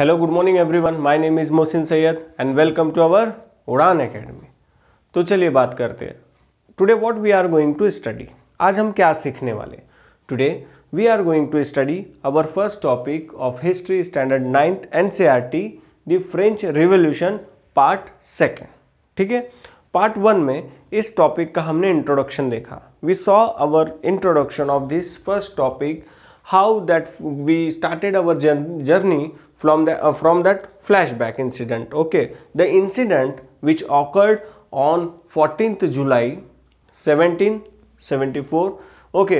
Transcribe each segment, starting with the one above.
Hello good morning everyone my name is Mohsin Syed and welcome to our Udaan academy तो चलिए बात करते हैं today what we are going to study आज हम क्या सीखने वाले today we are going to study our first topic of history standard ninth N C R T the French revolution part second ठीक है पार्ट वन में इस topic का हमने इंट्रोडक्शन देखा we saw our introduction of this first topic how that we started our journey from the uh, from that flashback incident okay the incident which occurred on 14th july 1774 okay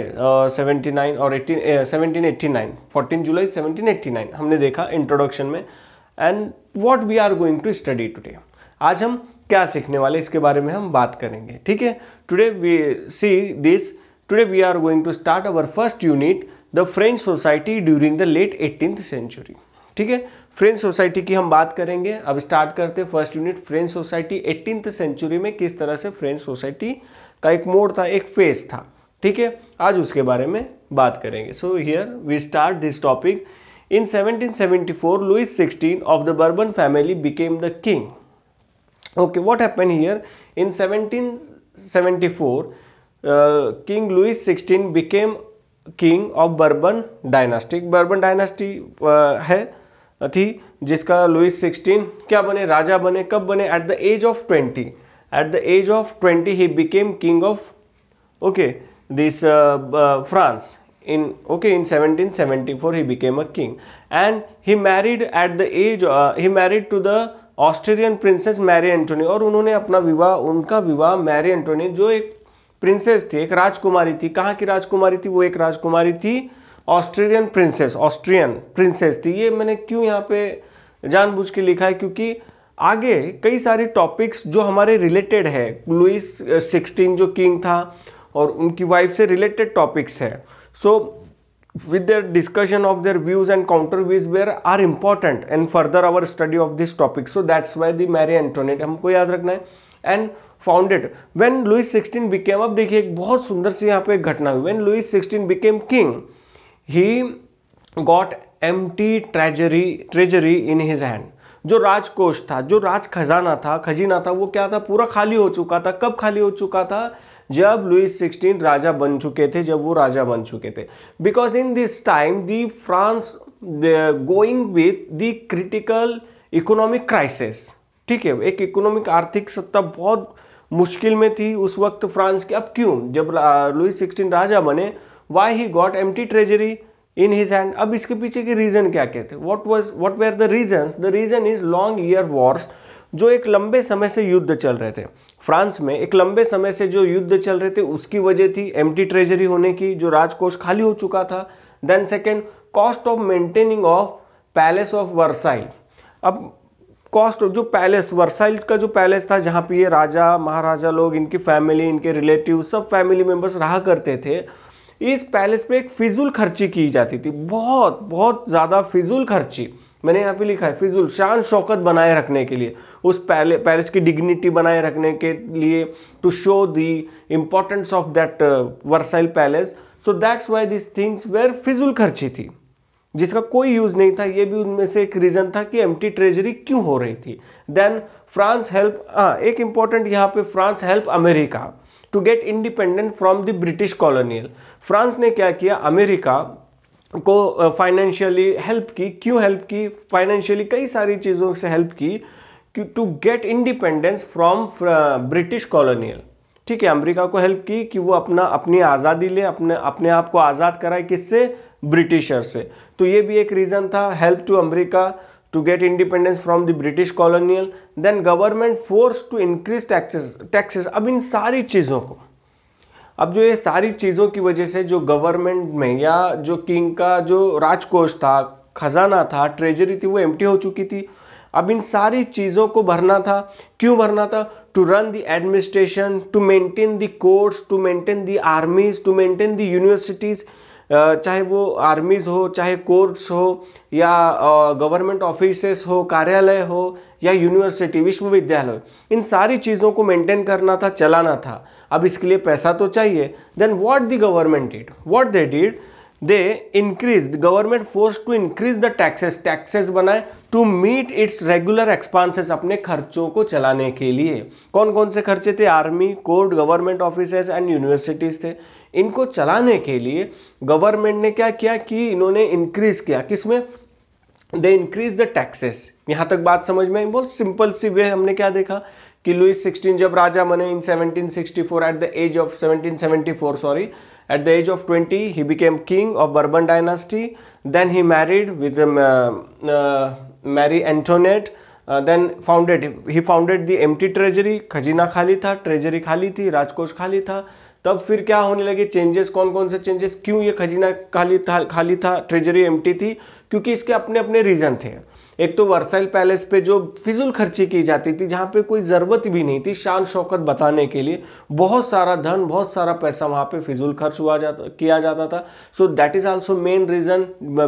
seventy nine और eighteen seventeen eighty nine fourteen July seventeen eighty nine हमने देखा introduction में and what we are going to study today आज हम क्या सीखने वाले इसके बारे में हम बात करेंगे ठीक है today we see this today we are going to start our first unit the French society during the late eighteenth century ठीक है फ्रेंच सोसाइटी की हम बात करेंगे अब स्टार्ट करते हैं first unit French society eighteenth century में किस तरह से फ्रेंच सोसाइटी का एक मोड था एक फेज था ठीक है आज उसके बारे में बात करेंगे so here we start this topic in 1774 Louis 16 of the Bourbon family became the king okay what happen here in 1774 king Louis 16 became king of Bourbon dynastic Bourbon dynasty है थी जिसका लुइस सिक्सटीन क्या बने राजा बने कब बने at the age of twenty at the age of twenty he became king of okay this France in okay in 1774 he became a king and and he married at the age he married to the Australian princess Marie Antoinette और उन्होंने अपना विवाह उनका विवाह Mary Antony जो एक princess थी एक राजकुमारी थी कहाँ की राजकुमारी थी वो एक राजकुमारी थी ऑस्ट्रेलियन प्रिंसेस ऑस्ट्रियन प्रिंसेस थी तो ये मैंने क्यों यहाँ पे जानबूझ के लिखा है क्योंकि आगे कई सारे टॉपिक्स जो हमारे रिलेटेड है लुइस सिक्सटीन जो किंग था और उनकी वाइफ से रिलेटेड टॉपिक्स है so with their discussion of their views and counter views were are important and further our study of this topic so that's why the Marie Antoinette हमको याद रखना है and founded when Louis sixteen became अब देखिए एक बहुत सुंदर सी यहाँ पे घटना हुई when Louis sixteen became king he got empty treasury treasury in his hand जो राजकोष था जो राज खजाना था खजीना था वो क्या था पूरा खाली हो चुका था कब खाली हो चुका था जब लुइस सिक्सटीन राजा बन चुके थे जब वो राजा बन चुके थे because in this time the France going with the critical economic crisis ठीक है एक इकोनॉमिक आर्थिक सत्ता बहुत मुश्किल में थी उस वक्त फ्रांस की अब क्यों जब लुइस सिक्सटीन राजा बने why he got empty treasury in his hand अब इसके पीछे के रीज़न क्या क्या थे what was what were the reason the reason is long year wars जो एक लंबे समय से युद्ध चल रहे थे फ्रांस में एक लंबे समय से जो युद्ध चल रहे थे उसकी वजह थी एम टी ट्रेजरी होने की जो राजकोष खाली हो चुका था then second cost of maintaining of palace of Versailles अब कॉस्ट जो पैलेस वर्साइल का जो पैलेस था जहाँ पे ये राजा महाराजा लोग इनकी फैमिली इनके रिलेटिव सब फैमिली मेम्बर्स रहा करते थे इस पैलेस पे एक फिजूल खर्ची की जाती थी बहुत बहुत ज़्यादा फिजूल खर्ची मैंने यहाँ पे लिखा है फिजूल शान शौकत बनाए रखने के लिए उस पैले पैलेस की डिग्निटी बनाए रखने के लिए to show the importance of that Versailles palace so that's why this things were फिजूल खर्ची थी जिसका कोई यूज़ नहीं था ये भी उनमें से एक रीज़न था कि एम ट्रेजरी क्यों हो रही थी देन फ्रांस हेल्प हाँ एक इम्पॉर्टेंट यहाँ पे France help America to get independent from the British colonial France ने क्या किया अमेरिका को फाइनेंशियली हेल्प की क्यों हेल्प की फाइनेंशियली कई सारी चीज़ों से हेल्प की to get independence from British colonial ठीक है अमेरिका को हेल्प की कि वो अपना अपनी आज़ादी ले अपने अपने आप को आज़ाद कराए किससे ब्रिटिशर से तो ये भी एक रीज़न था help to America to get independence from the British colonial, then government forced to increase taxes. taxes. अब इन सारी चीज़ों को अब जो ये सारी चीज़ों की वजह से जो गवर्नमेंट में या जो किंग का जो राजकोष था खजाना था ट्रेजरी थी वो एम्प्टी हो चुकी थी अब इन सारी चीज़ों को भरना था क्यों भरना था to run the administration to maintain the courts to maintain the armies to maintain the universities चाहे वो आर्मीज़ हो चाहे कोर्ट्स हो या गवर्नमेंट ऑफिसेस हो कार्यालय हो या यूनिवर्सिटी विश्वविद्यालय इन सारी चीज़ों को मेंटेन करना था चलाना था अब इसके लिए पैसा तो चाहिए then what the government did what they did they increase government force to increase the taxes taxes बनाए to meet its regular expenses अपने खर्चों को चलाने के लिए कौन कौन से खर्चे थे army court government office and universities थे इनको चलाने के लिए गवर्नमेंट ने क्या किया कि इन्होंने इंक्रीज किया किसमें दे इंक्रीज द टैक्सेस यहाँ तक बात समझ में बहुत सिंपल सी वे हमने क्या देखा कि लुइस सिक्सटीन जब राजा बने in 1764 at the age of 1774 sorry At the age of 20, he became king of Bourbon dynasty. Then he married with um, uh, Marie Antoinette. Uh, then founded he founded the empty treasury खजीना खाली था treasury खाली थी राजकोष खाली था तब फिर क्या होने लगे चेंजेस कौन कौन से चेंजेस क्यों ये खजीना खाली था खाली था ट्रेजरी एम्प्टी थी क्योंकि इसके अपने अपने रीज़न थे एक तो वर्साइल पैलेस पे जो फिजूल खर्ची की जाती थी जहाँ पे कोई ज़रूरत भी नहीं थी शान शौकत बताने के लिए बहुत सारा धन बहुत सारा पैसा वहाँ पे फिजूल खर्च हुआ जाता किया जाता था so that is also main reason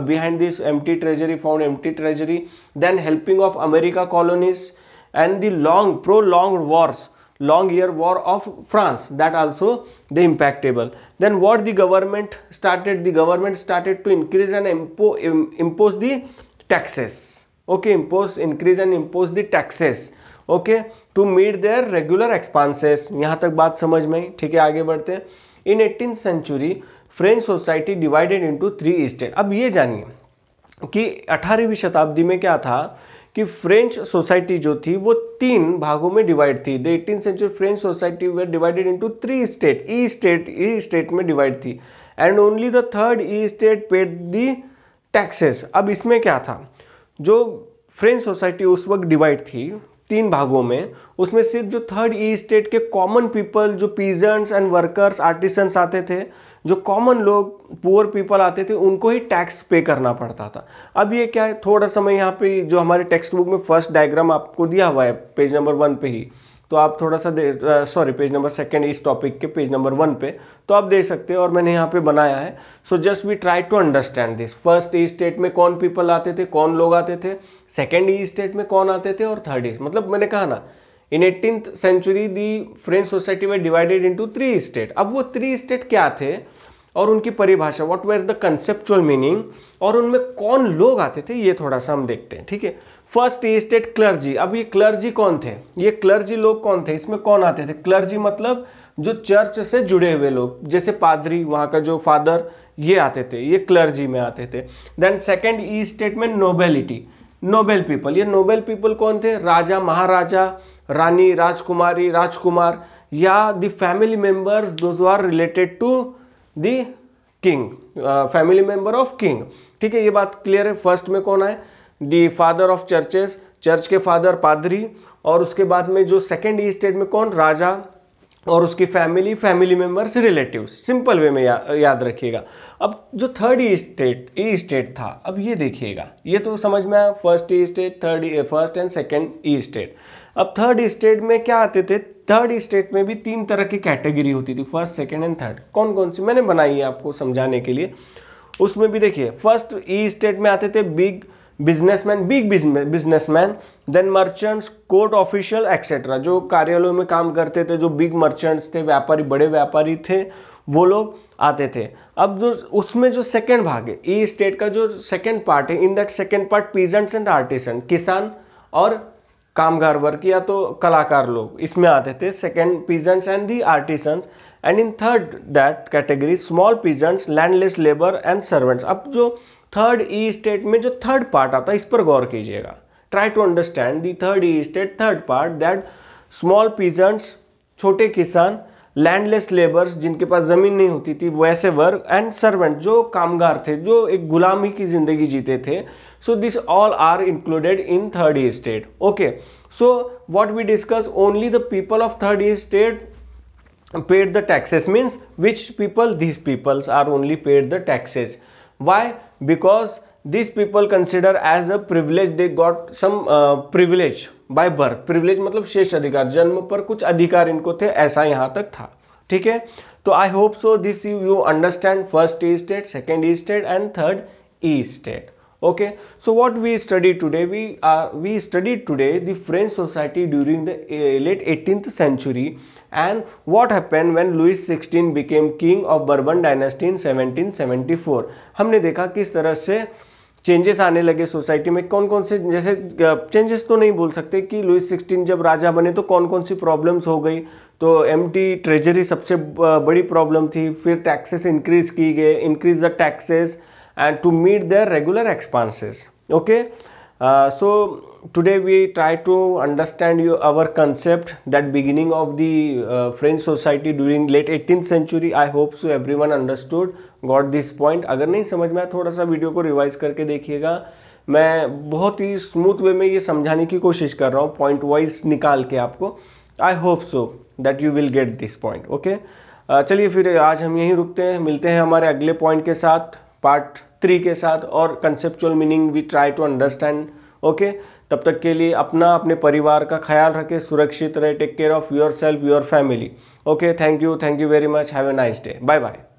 behind this empty treasury found empty treasury then helping of America colonies and the long pro long wars long year war of France that also the impactable then what the government started the government started to increase and impose the taxes okay impose increase and impose the taxes okay to meet their regular expenses यहाँ तक बात समझ में ठीक है आगे बढ़ते हैं in eighteen century French society divided into three state अब ये जानिए कि अठारहवीं शताब्दी में क्या था कि फ्रेंच सोसाइटी जो थी वो तीन भागों में डिवाइड थी the eighteen century French society they divided into three state estate estate में डिवाइड थी and only the third estate paid the taxes अब इसमें क्या था जो फ्रेंच सोसाइटी उस वक्त डिवाइड थी तीन भागों में उसमें सिर्फ जो थर्ड ई स्टेट के कॉमन पीपल जो पीजेंट्स एंड वर्कर्स आर्टिसंस आते थे जो कॉमन लोग पुअर पीपल आते थे उनको ही टैक्स पे करना पड़ता था अब ये क्या है थोड़ा समय यहाँ पे जो हमारे टेक्स्ट बुक में फर्स्ट डायग्राम आपको दिया हुआ है पेज नंबर वन पे ही तो आप थोड़ा सा सॉरी पेज नंबर सेकंड इस टॉपिक के पेज नंबर वन पे तो आप देख सकते हैं और मैंने यहाँ पे बनाया है so just we try to understand this first estate में कौन पीपल आते थे कौन लोग आते थे सेकेंड ई स्टेट में कौन आते थे और थर्ड ई e मतलब मैंने कहा ना in eighteen century the French society में डिवाइडेड इंटू थ्री स्टेट अब वो थ्री स्टेट क्या थे और उनकी परिभाषा what were the conceptual meaning और उनमें कौन लोग आते थे ये थोड़ा सा हम देखते हैं ठीक है फर्स्ट स्टेट क्लर्जी अब ये क्लर्जी कौन थे ये क्लर्जी लोग कौन थे इसमें कौन आते थे क्लर्जी मतलब जो चर्च से जुड़े हुए लोग जैसे पादरी वहाँ का जो फादर ये आते थे ये क्लर्जी में आते थे देन सेकेंड ई स्टेट में नोबेलिटी नोबेल पीपल ये नोबेल पीपल कौन थे राजा महाराजा रानी राजकुमारी राजकुमार या the family members those are related to the king family member of king ठीक है ये बात क्लियर है फर्स्ट में कौन आए the father of churches church के फादर पादरी और उसके बाद में जो सेकेंड स्टेट में कौन राजा और उसकी family family members relative simple way में या, याद रखिएगा अब जो third estate estate था अब ये देखिएगा ये तो समझ में आया first estate third first and second estate अब थर्ड स्टेट में क्या आते थे थर्ड स्टेट में भी तीन तरह की कैटेगरी होती थी फर्स्ट सेकेंड एंड थर्ड कौन कौन सी मैंने बनाई है आपको समझाने के लिए उसमें भी देखिए फर्स्ट ई स्टेट में आते थे big businessman big businessman then merchants court official etcetera जो कार्यालयों में काम करते थे जो बिग मर्चेंट्स थे व्यापारी बड़े व्यापारी थे वो लोग आते थे अब जो उसमें जो सेकेंड भाग है ई स्टेट का जो सेकेंड पार्ट है in that second part peasants and artisan किसान और कामगार वर्ग या तो कलाकार लोग इसमें आते थे second peasants and the artisans and in third that category small peasants landless labour and servants अब जो थर्ड ई स्टेट में जो थर्ड पार्ट आता है इस पर गौर कीजिएगा try to understand the third estate third part that small peasants छोटे किसान लैंडलेस लेबर्स जिनके पास ज़मीन नहीं होती थी वैसे वर्ग एंड सर्वेंट जो कामगार थे जो एक गुलामी की ज़िंदगी जीते थे so this all are included in third estate okay so what we discuss only the people of third estate paid the taxes means which people this peoples are only paid the taxes why because this people consider as a privilege they got some privilege by birth privilege मतलब शेष अधिकार जन्म पर कुछ अधिकार इनको थे ऐसा यहाँ तक था ठीक है तो I hope so this you you understand first estate second estate and third estate okay so what we study today we are we study today the French society during the late eighteenth century and what happened when Louis king became king of Bourbon dynasty in 1774 हमने देखा किस तरह से changes आने लगे society में कौन कौन से जैसे चेंजेस तो नहीं बोल सकते कि लुइस सिक्सटीन जब राजा बने तो कौन कौन सी प्रॉब्लम्स हो गई तो एम ट्रेजरी सबसे बड़ी प्रॉब्लम थी फिर टैक्सेस इंक्रीज की गए increase the taxes and to meet the regular expenses okay Uh, so today we try to understand your, our concept that beginning of the uh, French society during late 18th century I hope so everyone understood got this point अगर नहीं समझ में आया थोड़ा सा video को revise करके देखिएगा मैं बहुत ही स्मूथ वे में ये समझाने की कोशिश कर रहा हूँ पॉइंट वाइज निकाल के आपको I hope so that you will get this point okay चलिए फिर आज हम यहीं रुकते हैं मिलते हैं हमारे अगले पॉइंट के साथ पार्ट थ्री के साथ और conceptual meaning we try to understand okay तब तक के लिए अपना अपने परिवार का ख्याल रखें सुरक्षित रहे take care of yourself your family okay thank you thank you very much have a nice day bye bye